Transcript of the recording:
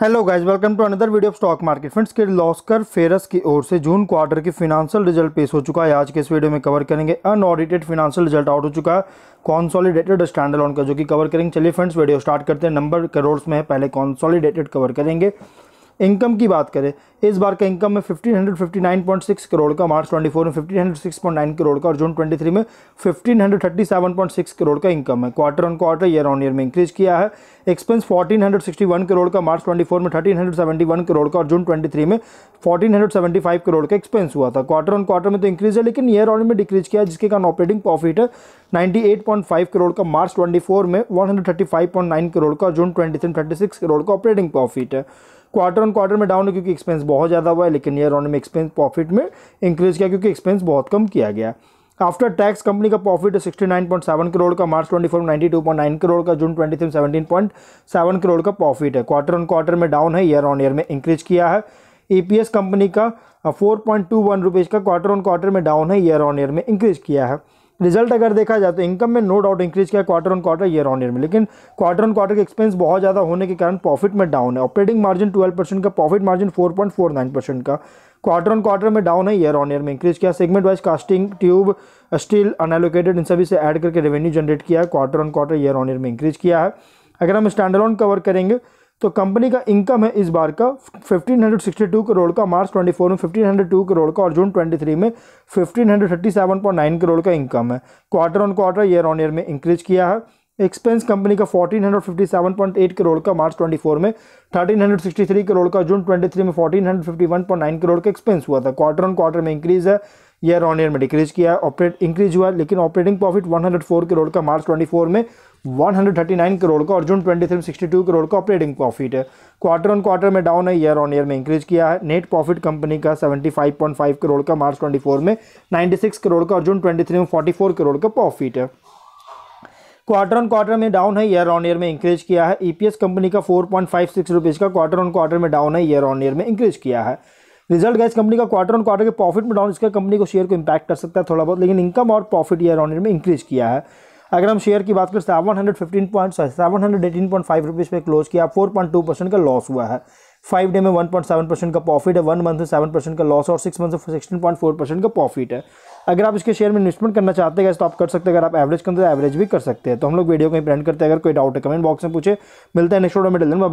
hello guys welcome to another video of stock market friends के लॉस्कर फेरस की ओर से जून क्वार्टर की फिनांशियल रिजल्ट पेश हो चुका है आज के इस वीडियो में कवर करेंगे अनऑडिटेड फिनांशियल रिजल्ट आउट हो चुका है कॉन्सॉलीडेटेड स्टैंड ऑन का जो कि कवर करेंगे चलिए फ्रेंड्स वीडियो स्टार्ट करते हैं नंबर करोड़ में है पहले कॉन्सॉलीडेटेड कवर करेंगे इनकम की बात करें इस बार का इनकम में 1559.6 करोड़ का मार्च 24 में 1506.9 करोड़ का और जून 23 में 1537.6 करोड़ का इनकम है quarter on quarter year on year में इंक्रीज किया है एक्सपेंस 1461 करोड़ का मार्च 24 में 1371 करोड़ का और जून 23 में 1475 करोड़ का एक्सपेंस हुआ था क्वार्टर ऑन क्वार्टर में तो इंक्रीज है लेकिन ईयर ऑन ईयर में डिक्रीज किया जिसके कारण ऑपरेटिंग प्रॉफिट है 98.5 करोड़ का मार्च 24 में 135.9 करोड़ का और जून 23 में 36 करोड़ का ऑपरेटिंग प्रॉफिट है क्वार्टर ऑन क्वार्टर में डाउन है क्योंकि एक्सपेंस बहुत ज़्यादा हुआ है लेकिन ईयर ऑन में एक्सपेंस प्रॉफिट में इंक्रीज किया क्योंकि एक्सपेंस बहुत कम किया गया आफ्टर टैक्स कंपनी का प्रॉफिट 69.7 करोड़ का मार्च 24 पॉइंट 92.9 करोड़ का जून 23 पॉइंट 17.7 करोड़ का प्रॉफिट है क्वार्टर ऑन क्वार्टर में डाउन है ईयर ऑन ईयर में इंक्रीज किया है ईपीएस e कंपनी का four point two one rupees का क्वार्टर ऑन क्वार्टर में डाउन है ईयर ऑन ईयर में इंक्रीज किया है रिजल्ट अगर देखा जाए तो इनकम में नो डाउट इंक्रीज किया quarter on quarter year on year में लेकिन क्वार्टर ऑन क्वार्टर के एक्सपेंस बहुत ज़्यादा होने के कारण प्रॉफिट में डाउन है ऑपरेटिंग मार्जिन 12 परसेंट का प्रॉफिट मार्जिन 4.49 परसेंट का क्वार्टर ऑन क्वार्टर में डाउन है ईयर ऑन ईयर में इंक्रीज किया segment wise casting tube steel unallocated इन सभी से एड करके रेवेन्यू जनरेट किया है quarter on quarter year on year में इंक्रीज किया है अगर हम स्टैंडर्ड ऑन कवर करेंगे तो कंपनी का इनकम है इस बार का 1562 करोड़ का मार्च 24 में 1502 करोड़ का और जून 23 में 1537.9 करोड़ का इनकम है quarter on quarter year on year में इंक्रीज किया है एक्सपेंस कंपनी का 1457.8 करोड़ का मार्च 24 में 1363 करोड़ का जून 23 में 1451.9 करोड़ का एक्सपेंस हुआ था क्वार्टर ऑन क्वार्टर में इंक्रीज है ईयर ऑन ईयर में डिक्रीज किया ऑपरेट इंक्रीज हुआ लेकिन ऑपरेटिंग प्रॉफिट 104 करोड़ का मार्च 24 में 139 करोड़ का और जून 23 में 62 करोड़ का ऑपरेटिंग प्रॉफिट है क्वार्टर ऑन क्वार्टर में डाउन है ईयर ऑन ईयर में इंक्रीज किया है नेट प्रॉफिट कंपनी का 75.5 करोड़ का मार्च 24 में 96 करोड़ का और जून 23 में 44 करोड़ का प्रॉफिट है क्वार्टर ऑन क्वार्टर में डाउन है ईयर ऑन ईयर में इंक्रीज किया है ईपीएस e कंपनी का four point five six rupees का क्वार्टर ऑन क्वार्टर में डाउन है ईयर ऑन ईयर में इंक्रीज किया है रिजल्ट गैस कंपनी का क्वार्टर ऑन क्वार्टर के प्रॉफिट में डाउन इसका कंपनी को शेयर को इम्पैक्ट कर सकता है थोड़ा बहुत लेकिन इनकम और प्रॉफिट ईयर ऑन ईयर में इंक्रीज किया है अगर हम शेयर की बात करें seven hundred fifteen point seven hundred eighteen point five rupees में क्लोज किया फोर पॉइंट टू परसेंट का लॉस हुआ है फाइव डे में वन पॉइंट सेवन परसेंट का प्रॉफिट है वन मंथ में सेवन परसेंट का लॉस और सिक्स मंथ से सिक्सटीन पॉइंट फोर परसेंट का प्रॉफिट है अगर आप इसके शेयर में इन्वेस्टमेंट करना चाहते हैं तो आप कर सकते हैं अगर आप एवरेज करते हैं तो एवरेज भी कर सकते हैं तो हम लोग वीडियो को इंप्रेंट करते हैं अगर कोई डाउट है कमेंट बॉक्स में पूछे मिलता है नेक्स्ट वीडियो में डिलन बाबा